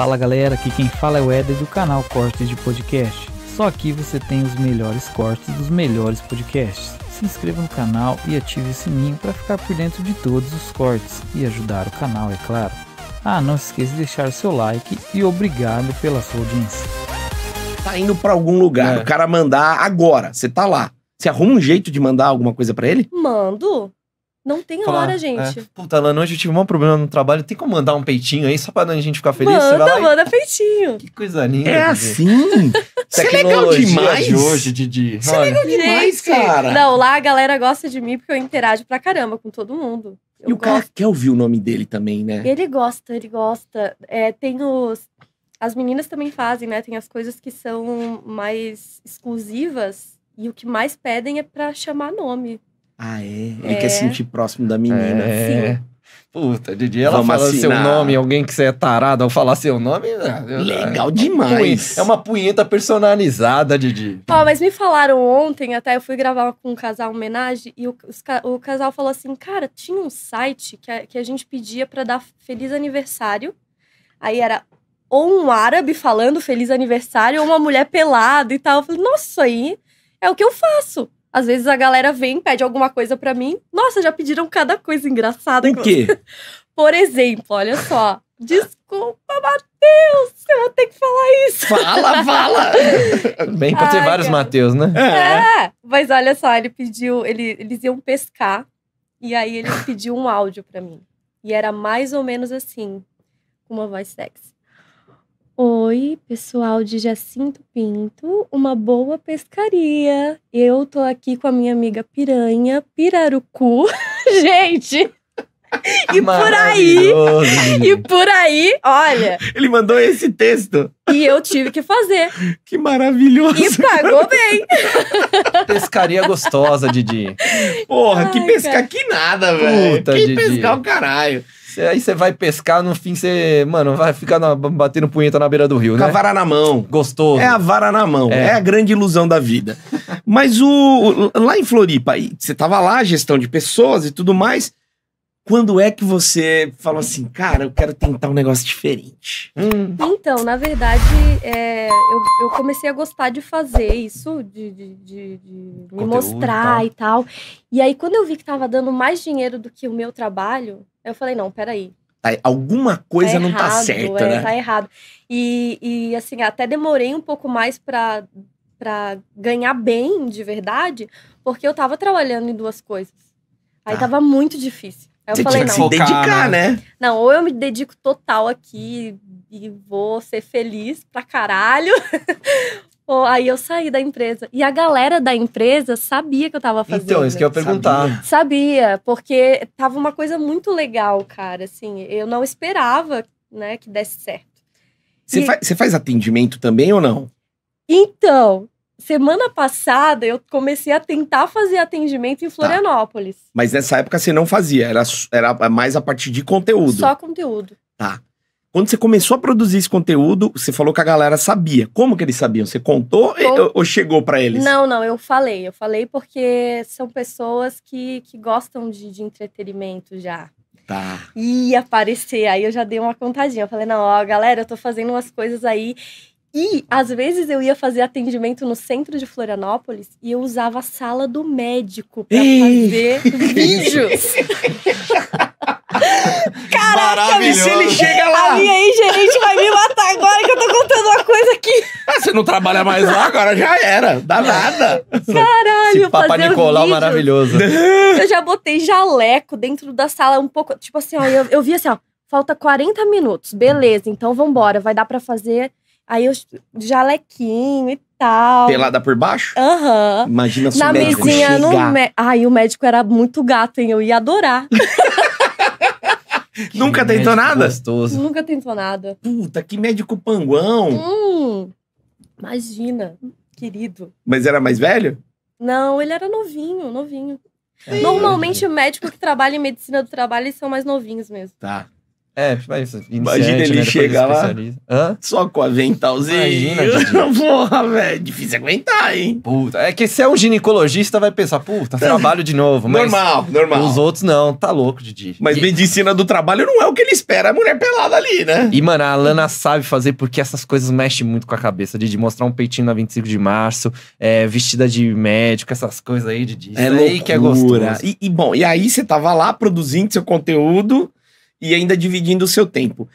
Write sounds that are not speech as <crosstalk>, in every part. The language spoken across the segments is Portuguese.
Fala galera, aqui quem fala é o Eder do canal Cortes de Podcast. Só aqui você tem os melhores cortes dos melhores podcasts. Se inscreva no canal e ative o sininho para ficar por dentro de todos os cortes e ajudar o canal, é claro. Ah, não se esqueça de deixar o seu like e obrigado pela sua audiência. Tá indo para algum lugar, é. o cara mandar agora, você tá lá. Você arruma um jeito de mandar alguma coisa para ele? Mando. Não tem Falar, hora, é, gente. É. Puta, lana, hoje eu tive um problema no trabalho. Tem como mandar um peitinho aí só pra a gente ficar feliz? Manda, lá, manda e... peitinho. Que coisa linda. É assim? Isso <laughs> é legal demais. de hoje, Didi. Isso é legal demais, cara. Não, lá a galera gosta de mim porque eu interajo pra caramba com todo mundo. Eu e o gosto. cara quer ouvir o nome dele também, né? Ele gosta, ele gosta. É, tem os... As meninas também fazem, né? Tem as coisas que são mais exclusivas. E o que mais pedem é pra chamar nome. Ah, é? Ele é. quer sentir próximo da menina. É. Sim. Puta, Didi, ela Vamos fala assinar. seu nome, alguém que você é tarado, ao falar seu nome. Né? Legal é demais. É uma punheta personalizada, Didi. Ó, oh, mas me falaram ontem, até eu fui gravar com um casal homenagem, e o, os, o casal falou assim: cara, tinha um site que a, que a gente pedia para dar feliz aniversário. Aí era ou um árabe falando feliz aniversário, ou uma mulher pelada e tal. Eu falei, nossa, aí é o que eu faço. Às vezes a galera vem, pede alguma coisa para mim. Nossa, já pediram cada coisa engraçada. O quê? <laughs> Por exemplo, olha só. Desculpa, Matheus, eu vou ter que falar isso. Fala, fala! <laughs> Bem, pode ter vários Matheus, né? É. é, mas olha só, ele pediu, ele, eles iam pescar, e aí ele pediu um áudio para mim. E era mais ou menos assim, uma voz sexy. Oi, pessoal de Jacinto Pinto, uma boa pescaria. Eu tô aqui com a minha amiga Piranha, Pirarucu. <laughs> Gente! E por aí, e por aí, olha. Ele mandou esse texto. E eu tive que fazer. Que maravilhoso. E pagou bem. <laughs> Pescaria gostosa, Didi. <laughs> Porra, Ai, que pescar que nada, velho. Que Didi. pescar o caralho. Cê, aí você vai pescar, no fim você, mano, vai ficar na, batendo punheta na beira do rio, né? Com a né? vara na mão. Gostoso. É a vara na mão. É, é a grande ilusão da vida. <laughs> Mas o lá em Floripa, você tava lá, gestão de pessoas e tudo mais. Quando é que você falou assim, cara, eu quero tentar um negócio diferente? Hum. Então, na verdade, é, eu, eu, comecei a gostar de fazer isso, de, de, de, de me mostrar e tal. e tal. E aí, quando eu vi que tava dando mais dinheiro do que o meu trabalho, eu falei, não, peraí. Tá, alguma coisa tá errado, não tá certa, é, né? Tá errado. E, e assim, até demorei um pouco mais para para ganhar bem de verdade, porque eu tava trabalhando em duas coisas. Aí tá. tava muito difícil. Aí eu Você falei, tinha que não. Se dedicar, né? né? Não, ou eu me dedico total aqui e vou ser feliz pra caralho, <laughs> aí eu saí da empresa. E a galera da empresa sabia que eu tava fazendo. Então, isso que eu ia perguntar. Sabia, sabia porque tava uma coisa muito legal, cara. Assim, eu não esperava, né, que desse certo. Você, e... faz, faz atendimento também ou não? Então, semana passada eu comecei a tentar fazer atendimento em tá. Florianópolis. Tá. Mas nessa época você não fazia, era, era mais a partir de conteúdo. Só conteúdo. Tá. Quando você começou a produzir esse conteúdo, você falou que a galera sabia. Como que eles sabiam? Você contou Com... ou chegou para eles? Não, não, eu falei. Eu falei porque são pessoas que, que gostam de, de entretenimento já. Tá. E aparecer. Aí eu já dei uma contadinha. Eu falei, não, ó, galera, eu tô fazendo umas coisas aí. E às vezes eu ia fazer atendimento no centro de Florianópolis e eu usava a sala do médico para fazer <laughs> vídeos. <laughs> Maravilhoso. se ele chega lá. A minha gerente vai me matar agora que eu tô contando uma coisa aqui. Ah, você não trabalha mais lá, agora já era. Dá nada. Caralho, Esse Papa Nicolau vídeo. maravilhoso. Eu já botei jaleco dentro da sala um pouco. Tipo assim, ó, eu, eu vi assim, ó. Falta 40 minutos. Beleza, então vambora. Vai dar pra fazer. Aí eu jalequinho e tal. Pelada por baixo? Aham. Uhum. Imagina se Na o médico mesinha, chegar. no me... Ai, o médico era muito gato, hein? Eu ia adorar. <laughs> Que Nunca tentou nada? Gostoso. Nunca tentou nada. Puta, que médico panguão. Hum, imagina, querido. Mas era mais velho? Não, ele era novinho, novinho. É. Normalmente, o médico que trabalha em medicina do trabalho eles são mais novinhos mesmo. Tá. É, mas tipo, é Imagina né, ele né, chegar lá Hã? só com aventalzinho. Imagina, <laughs> Porra, velho, difícil aguentar, hein? Puta, é que se é um ginecologista vai pensar, puta, trabalho de novo. normal, normal. Os outros não, tá louco, Didi. Mas e... medicina do trabalho não é o que ele espera, é a mulher pelada ali, né? E, mano, a Alana sabe fazer porque essas coisas mexem muito com a cabeça, Didi. Mostrar um peitinho na 25 de março, é, vestida de médico, essas coisas aí, Didi. É Isso loucura. aí que é gostoso. E, e bom, e aí você tava lá produzindo seu conteúdo e ainda dividindo o seu tempo.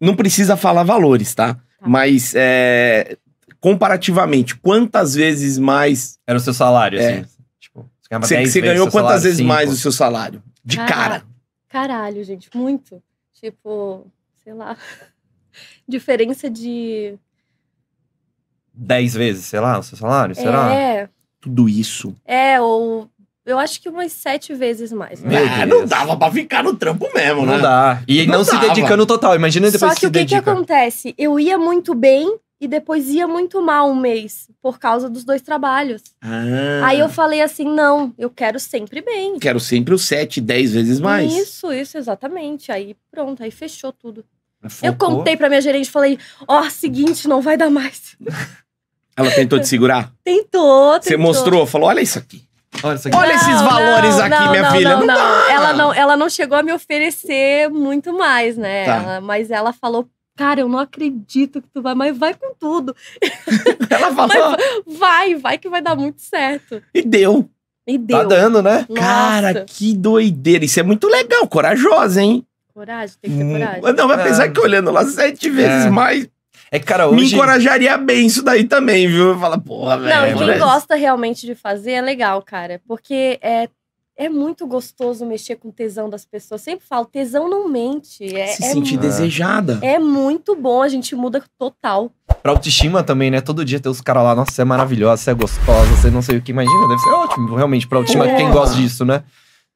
Não precisa falar valores, tá? tá. Mas é, comparativamente, quantas vezes mais. Era o seu salário, é. assim. Tipo, você, você ganhou quantas vezes cinco. mais o seu salário? De Cara, cara. Caralho, gente, muito. Tipo, sei lá. <laughs> Diferença de. Dez vezes, sei lá, o seu salário? É. Será? É. Tudo isso. É, ou eu acho que umas sete vezes mais. Né? não dava pra ficar no trampo mesmo, né? Não dá. E não, não se dedicando total. Imagina depois Só que, que o que, que acontece? Eu ia muito bem e depois ia muito mal um mês por causa dos dois trabalhos. Ah. Aí eu falei assim: não, eu quero sempre bem. Quero sempre os sete, dez vezes mais. Isso, isso, exatamente. Aí pronto, aí fechou tudo. Focou. Eu contei pra minha gerente, falei: ó, oh, seguinte, não vai dar mais. Ela tentou te segurar? Tentou, <laughs> tentou. Você mostrou, falou: olha isso aqui. Olha, Olha esses valores não, aqui, não, minha filha. Não, não, Ela não. Ela não chegou a me oferecer muito mais, né? Tá. Ela, mas ela falou. Cara, eu não acredito que tu vai, mas vai com tudo. <laughs> ela falou. vai, vai que vai dar muito certo. E deu. E deu. Tá dando, né? Nossa. Cara, que doideira. Isso é muito legal, corajosa, hein? Coragem, tem que ter hum. coragem. Não, mas é. apesar é. que olhando lá sete vezes é. mais, é que, cara, hoje... Me encorajaria bem isso daí também, viu? Fala, porra, velho. Não, quem mas... gosta realmente de fazer é legal, cara. Porque é, é muito gostoso mexer com o tesão das pessoas. Sempre falo, tesão não mente. É, Se é sentir muito, desejada. É muito bom, a gente muda total. Pra autoestima também, né? Todo dia tem os caras lá, nossa, você é maravilhosa, você é gostosa, você não sei o que. Imagina, deve ser ótimo, realmente, pra autoestima, é. quem gosta disso, né?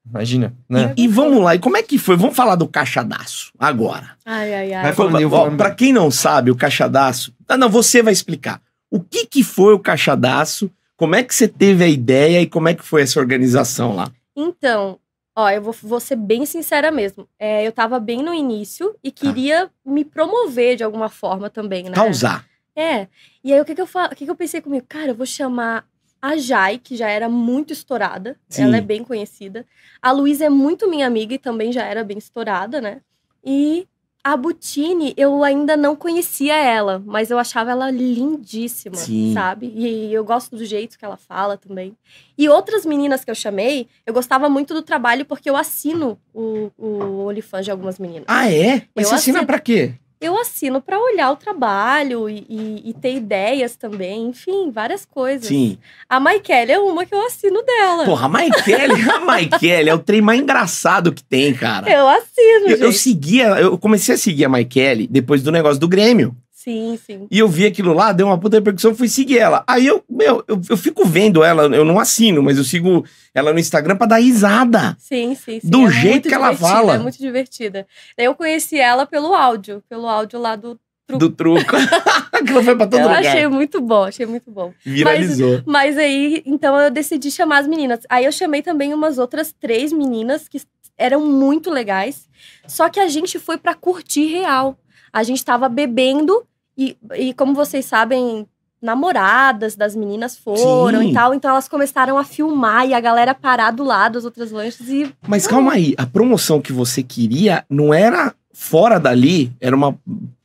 Imagina, né? E vamos lá, e como é que foi? Vamos falar do caixadaço agora. Ai, ai, ai. Vai falando, pra quem não sabe, o caixadaço. Ah, tá, não, você vai explicar. O que, que foi o caixadaço? Como é que você teve a ideia e como é que foi essa organização lá? Então, ó, eu vou, vou ser bem sincera mesmo. É, eu tava bem no início e tá. queria ah. me promover de alguma forma também, né? Causar. É. E aí o que, que, eu, fa... o que, que eu pensei comigo? Cara, eu vou chamar a Jai, que já era muito estourada, Sim. ela é bem conhecida. A Luísa é muito minha amiga e também já era bem estourada, né? E a Butini, eu ainda não conhecia ela, mas eu achava ela lindíssima, Sim. sabe? E eu gosto do jeito que ela fala também. E outras meninas que eu chamei, eu gostava muito do trabalho porque eu assino o, o OnlyFans de algumas meninas. Ah, é? Mas eu você assina pra quê? eu assino para olhar o trabalho e, e, e, ter ideias também, enfim, várias coisas. Sim. A Maikele é uma que eu assino dela. Porra, a Maikele, a <laughs> Maikele é o trem mais engraçado que tem, cara. Eu assino, eu, gente. Eu seguia, eu comecei a seguir a Maikele depois do negócio do Grêmio. Sim, sim. E eu vi aquilo lá, deu uma puta repercussão, fui seguir ela. Aí eu, meu, eu, eu fico vendo ela, eu não assino, mas eu sigo ela no Instagram pra dar risada. Sim, sim, sim. Do é jeito que ela é fala. É muito divertida. Eu conheci ela pelo áudio, pelo áudio lá do truco. Do truco. <laughs> Aquilo foi pra todo eu lugar. Achei muito bom, achei muito bom. Viralizou. Mas, mas aí, então eu decidi chamar as meninas. Aí eu chamei também umas outras três meninas que eram muito legais. Só que a gente foi para curtir real. A gente estava bebendo e, e como vocês sabem, namoradas das meninas foram Sim. e tal. Então elas começaram a filmar e a galera parar do lado as outras lanches e. Mas calma aí, a promoção que você queria não era fora dali, era uma.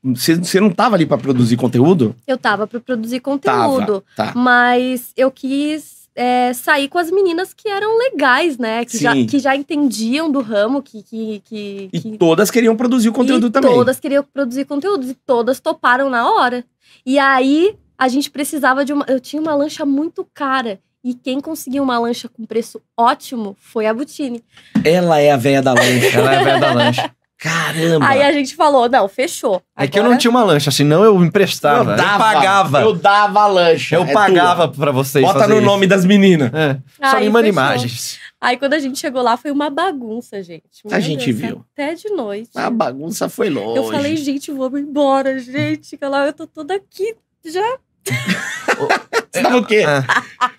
Você, não tava ali para produzir conteúdo? Eu tava para produzir conteúdo. Tava, tá. Mas eu quis é, sair com as meninas que eram legais, né? Que, já, que já entendiam do ramo, que. que, que e que... todas queriam produzir o conteúdo e também. Todas queriam produzir conteúdo, e todas toparam na hora. E aí a gente precisava de uma. Eu tinha uma lancha muito cara. E quem conseguiu uma lancha com preço ótimo foi a Butini. Ela é a veia da lancha. Ela é a véia da lancha. <laughs> Caramba! Aí a gente falou, não, fechou. Agora... É que eu não tinha uma lancha, senão eu emprestava. Eu, dava, eu pagava. Eu dava a lancha. Eu é pagava tua. pra vocês. Bota no isso. nome das meninas. É. Aí, Só me manda imagens. Aí quando a gente chegou lá, foi uma bagunça, gente. Meu a gente Deus, viu. Até de noite. A bagunça foi longe. Eu falei, gente, vamos embora, gente. Que lá eu tô toda aqui já. Você <laughs> tava o quê? Ah.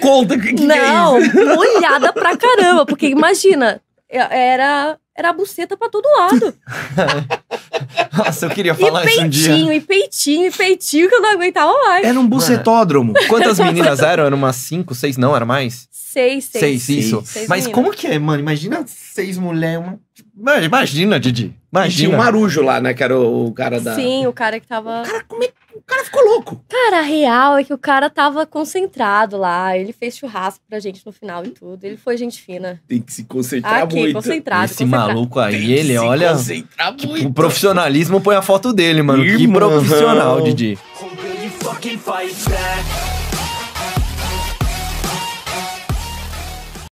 Conta, o que, que é Não, é isso? molhada pra caramba. Porque imagina, é, era era a buceta pra todo lado. <laughs> Nossa, eu queria falar e isso peitinho, um dia. E peitinho, e peitinho, que eu não aguentava mais. Era um bucetódromo. Quantas <laughs> meninas eram? Eram umas cinco, seis? Não, era mais? Seis, seis. Seis, isso. Seis Mas meninas. como que é, mano? Imagina seis mulheres. Uma... Mano, imagina, Didi. Imagina. tinha o Marujo lá, né? Que era o, o cara da. Sim, o cara que tava. O cara, como é... o cara ficou louco. Cara, a real é que o cara tava concentrado lá. Ele fez churrasco pra gente no final e tudo. Ele foi gente fina. Tem que se concentrar Aqui, muito. Concentrado, Esse concentrado. maluco aí, Tem ele, olha. Concentrar que muito. O profissionalismo põe a foto dele, mano. Irmão. Que profissional, Didi. Fucking fight back. Né?